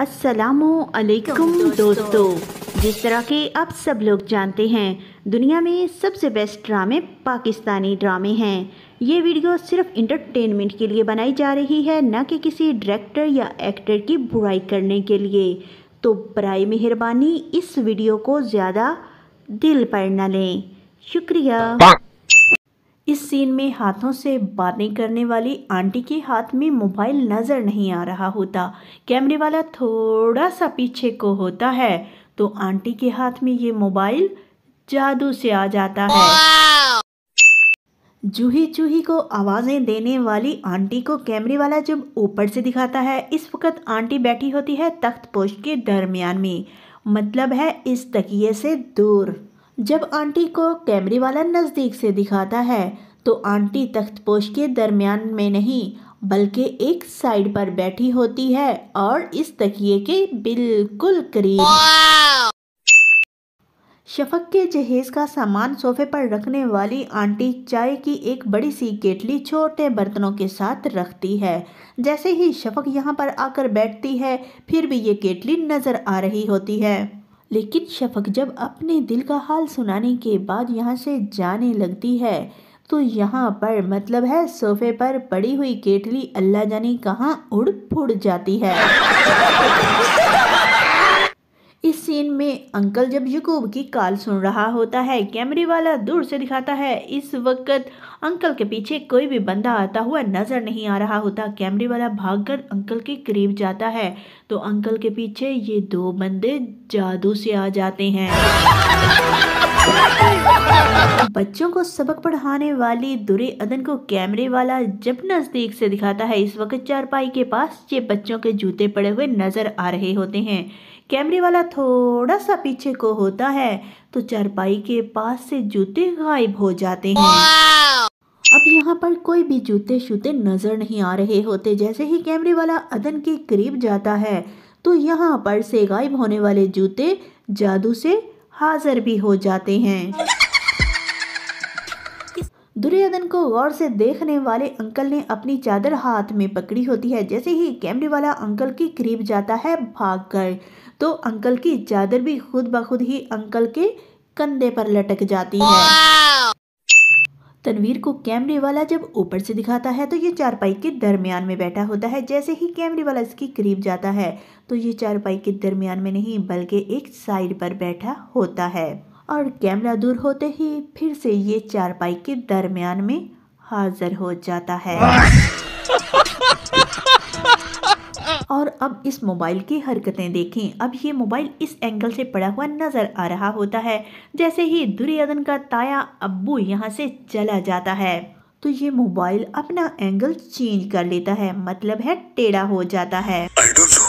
असलकुम दोस्तों जिस तरह के आप सब लोग जानते हैं दुनिया में सबसे बेस्ट ड्रामे पाकिस्तानी ड्रामे हैं ये वीडियो सिर्फ इंटरटेनमेंट के लिए बनाई जा रही है न कि किसी डायरेक्टर या एक्टर की बुराई करने के लिए तो बर मेहरबानी इस वीडियो को ज़्यादा दिल पर न लें शुक्रिया इस सीन में हाथों से बातें करने वाली आंटी के हाथ में मोबाइल नज़र नहीं आ रहा होता कैमरे वाला थोड़ा सा पीछे को होता है तो आंटी के हाथ में ये मोबाइल जादू से आ जाता है जूही चूही को आवाज़ें देने वाली आंटी को कैमरे वाला जब ऊपर से दिखाता है इस वक्त आंटी बैठी होती है तख्त पोश के दरमियान में मतलब है इस तकिए से दूर जब आंटी को कैमरे वाला नज़दीक से दिखाता है तो आंटी तख्तपोश के दरमियान में नहीं बल्कि एक साइड पर बैठी होती है और इस तकिए के बिल्कुल करीब शफक के जहेज का सामान सोफे पर रखने वाली आंटी चाय की एक बड़ी सी केटली छोटे बर्तनों के साथ रखती है जैसे ही शफक यहाँ पर आकर बैठती है फिर भी ये केटली नज़र आ रही होती है लेकिन शफक जब अपने दिल का हाल सुनाने के बाद यहाँ से जाने लगती है तो यहाँ पर मतलब है सोफे पर पड़ी हुई केटली अल्लाह जानी कहाँ उड़ फुड़ जाती है इस सीन में अंकल जब यकूब की कॉल सुन रहा होता है कैमरे वाला दूर से दिखाता है इस वक्त अंकल के पीछे कोई भी बंदा आता हुआ नज़र नहीं आ रहा होता कैमरे वाला भागकर अंकल के करीब जाता है तो अंकल के पीछे ये दो बंदे जादू से आ जाते हैं बच्चों को सबक पढ़ाने वाली दुरे अदन को कैमरे वाला जब नज़दीक से दिखाता है इस वक्त चारपाई के पास ये बच्चों के जूते पड़े हुए नज़र आ रहे होते हैं कैमरे वाला थोड़ा सा पीछे को होता है तो चारपाई के पास से जूते गायब हो जाते हैं अब यहाँ पर कोई भी जूते शूते नज़र नहीं आ रहे होते जैसे ही कैमरे वाला अदन के करीब जाता है तो यहाँ पर से गायब होने वाले जूते जादू से हाजिर भी हो जाते हैं दुर्योधन को गौर से देखने वाले अंकल ने अपनी चादर हाथ में पकड़ी होती है जैसे ही कैमरे वाला अंकल के करीब जाता है भाग कर तो अंकल की चादर भी खुद ब खुद ही अंकल के कंधे पर लटक जाती है तनवीर को कैमरे वाला जब ऊपर से दिखाता है तो ये चारपाई के दरमियान में बैठा होता है जैसे ही कैमरे वाला इसके करीब जाता है तो ये चारपाई के दरमियान में नहीं बल्कि एक साइड पर बैठा होता है और कैमरा दूर होते ही फिर से ये चारपाई के दरमियान में हाजिर हो जाता है और अब इस मोबाइल की हरकतें देखें अब ये मोबाइल इस एंगल से पड़ा हुआ नज़र आ रहा होता है जैसे ही दुर्योधन का ताया अब्बू यहाँ से चला जाता है तो ये मोबाइल अपना एंगल चेंज कर लेता है मतलब है टेढ़ा हो जाता है